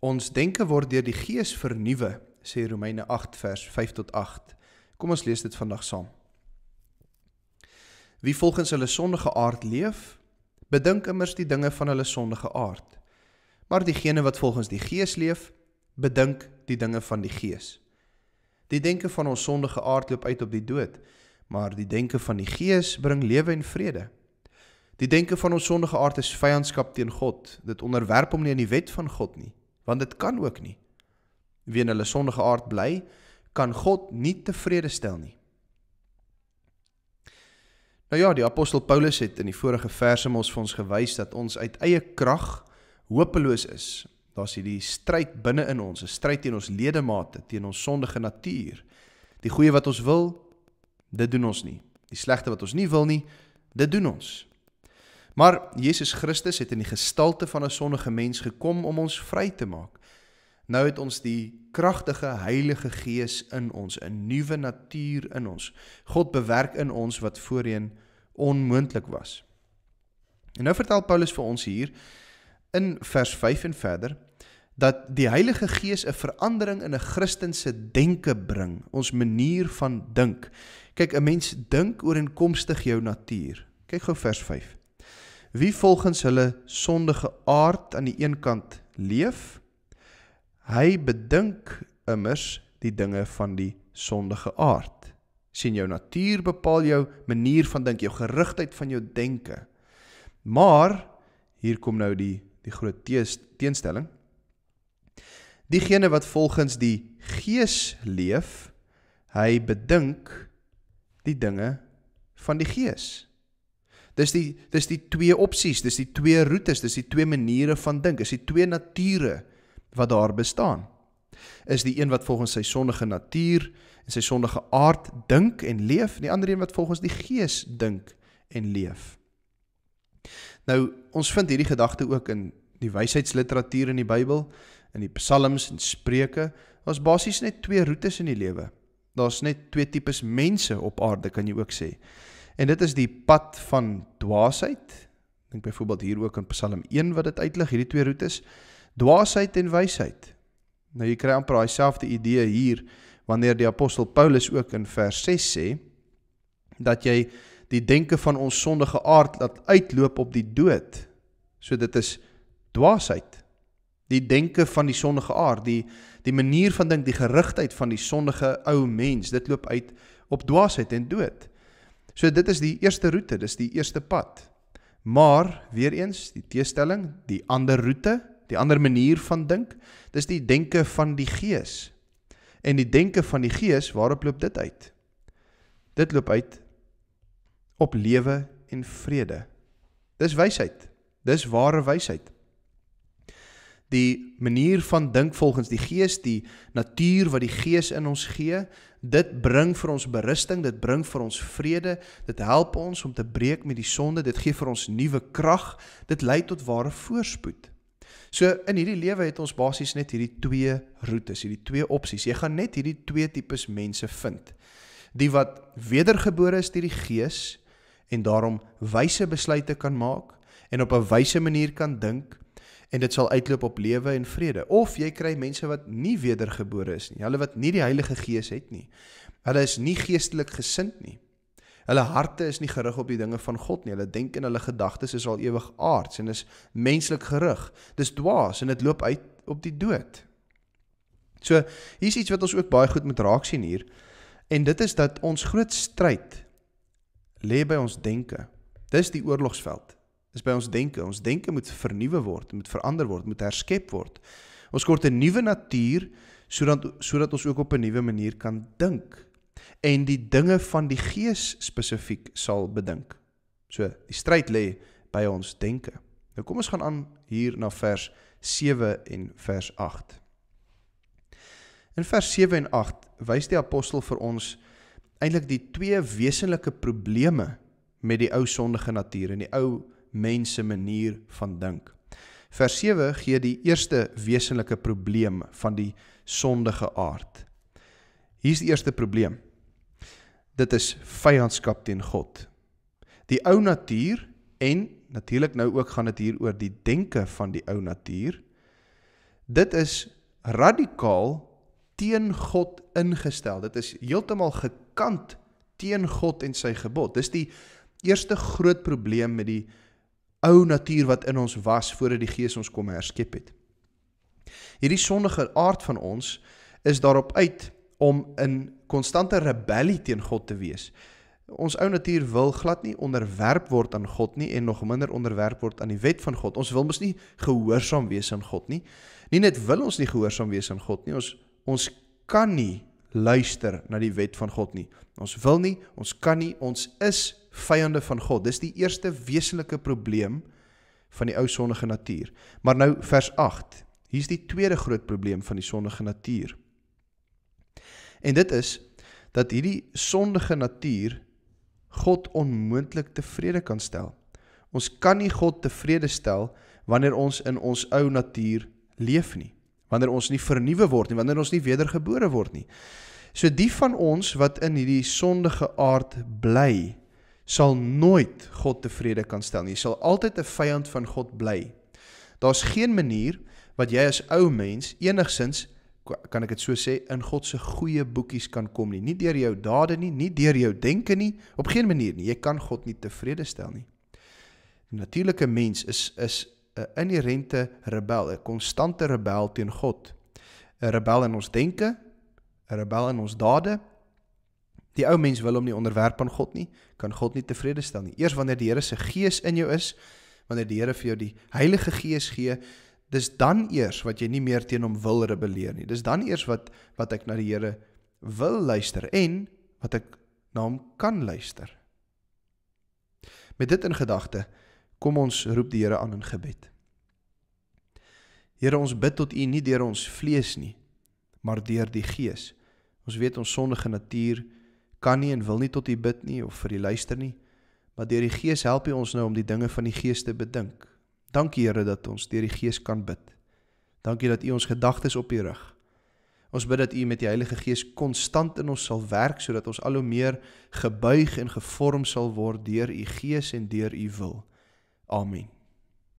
Ons denke word deur die Gees vernuwe, sê Romeine 8 vers 5 tot 8. Kom ons lees dit vandag saam. Wie volgens hulle sondige aard leef, bedink immers die dinge van hulle sondige aard. Maar diegene wat volgens die Gees leef, bedink die dinge van die Gees. Die denke van ons sondige aard loop uit op die dood, maar die denke van die Gees bring lewe en vrede. Die denke van ons sondige aard is vyandskap teen God. Dit onderwerp hom nie aan die wet van God nie want dit kan ook nie. Wie in hulle sondige aard bly, kan God nie tevrede stel nie. Nou ja, die apostel Paulus het in die vorige verse mos vir ons gewys dat ons uit eie krag hopeloos is. Daar's hierdie stryd binne in ons, 'n stryd teen ons ledemate, teen ons sondige natuur. Die goeie wat ons wil, dit doen ons nie. Die slegte wat ons nie wil nie, dit doen ons. Maar Jesus Christus het in die gestalte van 'n sondige mens gekom om ons vry te maak. Nou het ons die kragtige Heilige Gees in ons, 'n nuwe natuur in ons. God bewerk in ons wat voorheen onmoontlik was. En nou vertel Paulus vir ons hier in vers 5 en verder dat die Heilige Gees 'n verandering in 'n Christen se denke bring, ons manier van dink. Kyk, 'n mens dink ooreenkomstig jou natuur. Kyk gou vers 5 wie volgens hulle sondige aard aan die een kant leef, hy bedink immers die dinge van die sondige aard. sien jou natuur bepaal jou manier van dink, jou gerigtheid van jou denke. Maar hier kom nou die die groot teenstelling. Diegene wat volgens die gees leef, hy bedink die dinge van die gees. Dis die dis die twee opsies, dis die twee roetes, dis die twee maniere van dink, is die twee nature wat daar bestaan. Is die een wat volgens sy sondige natuur en sy sondige aard dink en leef, en die ander een wat volgens die gees dink en leef. Nou, ons vind hierdie gedagte ook in die wysheidsliteratuur in die Bybel, in die Psalms en Spreuke. Daar's basies net twee roetes in die lewe. Daar's net twee tipes mense op aarde kan jy ook sê. En dit is die pad van dwaasheid. Dink byvoorbeeld hier ook in Psalm 1 wat dit uitlig, hierdie twee roetes, dwaasheid en wysheid. Nou jy kry amper dieselfde idee hier wanneer die apostel Paulus ook in vers 6 sê dat jy die denke van ons sondige aard laat uitloop op die dood. So dit is dwaasheid. Die denke van die sondige aard, die die manier van dink, die gerigtheid van die sondige ou mens, dit loop uit op dwaasheid en dood. So dit is die eerste roete, dis die eerste pad. Maar weer eens, die teestelling, die ander roete, die ander manier van dink, dis die denke van die gees. En die denke van die gees, waarop loop dit uit? Dit loop uit op lewe en vrede. Dis wysheid. Dis ware wysheid die manier van dink volgens die gees, die natuur wat die gees in ons gee, dit bring vir ons berusting, dit bring vir ons vrede, dit help ons om te breek met die sonde, dit gee vir ons nuwe krag, dit lei tot ware voorspoed. So in hierdie lewe het ons basies net hierdie twee roetes, hierdie twee opsies. Jy gaan net hierdie twee tipes mense vind. Die wat wedergebore is deur die gees en daarom wyse besluite kan maak en op 'n wyse manier kan dink en dit sal uitloop op lewe en vrede. Of jy kry mense wat nie wedergebore is nie, hulle wat nie die Heilige Gees het nie. Hulle is nie geestelik gesind nie. Hulle harte is nie gerig op die dinge van God nie. Hulle denke en hulle gedagtes is al ewig aards en is menslik gerig. Dis dwaas en dit loop uit op die dood. So, hier's iets wat ons ook baie goed moet raak sien hier. En dit is dat ons groot stryd lê by ons denke. Dis die oorlogsveld is by ons denke. Ons denke moet vernuwe word, moet verander word, moet herskep word. Ons kort 'n nuwe natuur sodat sodat ons ook op 'n nuwe manier kan dink en die dinge van die gees spesifiek sal bedink. So, die stryd lê by ons denke. Nou kom ons gaan aan hier na vers 7 en vers 8. In vers 7 en 8 wys die apostel vir ons eintlik die twee wesenlike probleme met die ou sondige natuur en die ou mense manier van dink. Vers 7 gee die eerste wesenlike probleem van die sondige aard. Hier's die eerste probleem. Dit is vyandskap teen God. Die ou natuur en natuurlik nou ook gaan dit hier oor die denke van die ou natuur. Dit is radikaal teen God ingestel. Dit is heeltemal gekant teen God en sy gebod. Dis die eerste groot probleem met die ou natuur wat in ons was voordat die Gees ons kom herskep het. Hierdie sondige aard van ons is daarop uit om in konstante rebellie teen God te wees. Ons ou natuur wil glad nie onderwerp word aan God nie en nog minder onderwerp word aan die wet van God. Ons wil mos nie gehoorsaam wees aan God nie. Nie net wil ons nie gehoorsaam wees aan God nie, ons ons kan nie luister na die wet van God nie. Ons wil nie, ons kan nie, ons is vyande van God. Dis die eerste wesenlike probleem van die ou sondige natuur. Maar nou vers 8. Hier's die tweede groot probleem van die sondige natuur. En dit is dat hierdie sondige natuur God onmoontlik tevrede kan stel. Ons kan nie God tevrede stel wanneer ons in ons ou natuur leef nie. Wanneer ons nie vernuwe word nie, wanneer ons nie wedergebore word nie. So die van ons wat in hierdie sondige aard bly, sal nooit God tevrede kan stel nie. Jy sal altyd 'n vyand van God bly. Daar's geen manier wat jy as ou mens enigsins kan ek dit so sê in God se goeie boekies kan kom nie. Nie deur jou dade nie, nie deur jou denke nie, op geen manier nie. Jy kan God nie tevrede stel nie. Die natuurlike mens is is 'n inherente rebel, 'n konstante rebel teen God. 'n Rebel in ons denke, 'n rebel in ons dade, Die ou mens wil hom nie onderwerp aan God nie, kan God nie tevrede stel nie. Eers wanneer die Here se gees in jou is, wanneer die Here vir jou die Heilige Gees gee, dis dan eers wat jy nie meer teen hom wil rebelleer nie. Dis dan eers wat wat ek na die Here wil luister en wat ek na hom kan luister. Met dit in gedagte, kom ons roep die Here aan in gebed. Here, ons bid tot U nie deur ons vlees nie, maar deur die Gees. Ons weet ons sondige natuur kan nie en wil nie tot U bid nie of vir U luister nie. Maar deur die Gees help U ons nou om die dinge van die Gees te bedink. Dankie Here dat ons deur die Gees kan bid. Dankie dat U ons gedagtes op U rig. Ons bid dat U met die Heilige Gees konstant in ons sal werk sodat ons al hoe meer gebuig en gevorm sal word deur U Gees en deur U wil. Amen.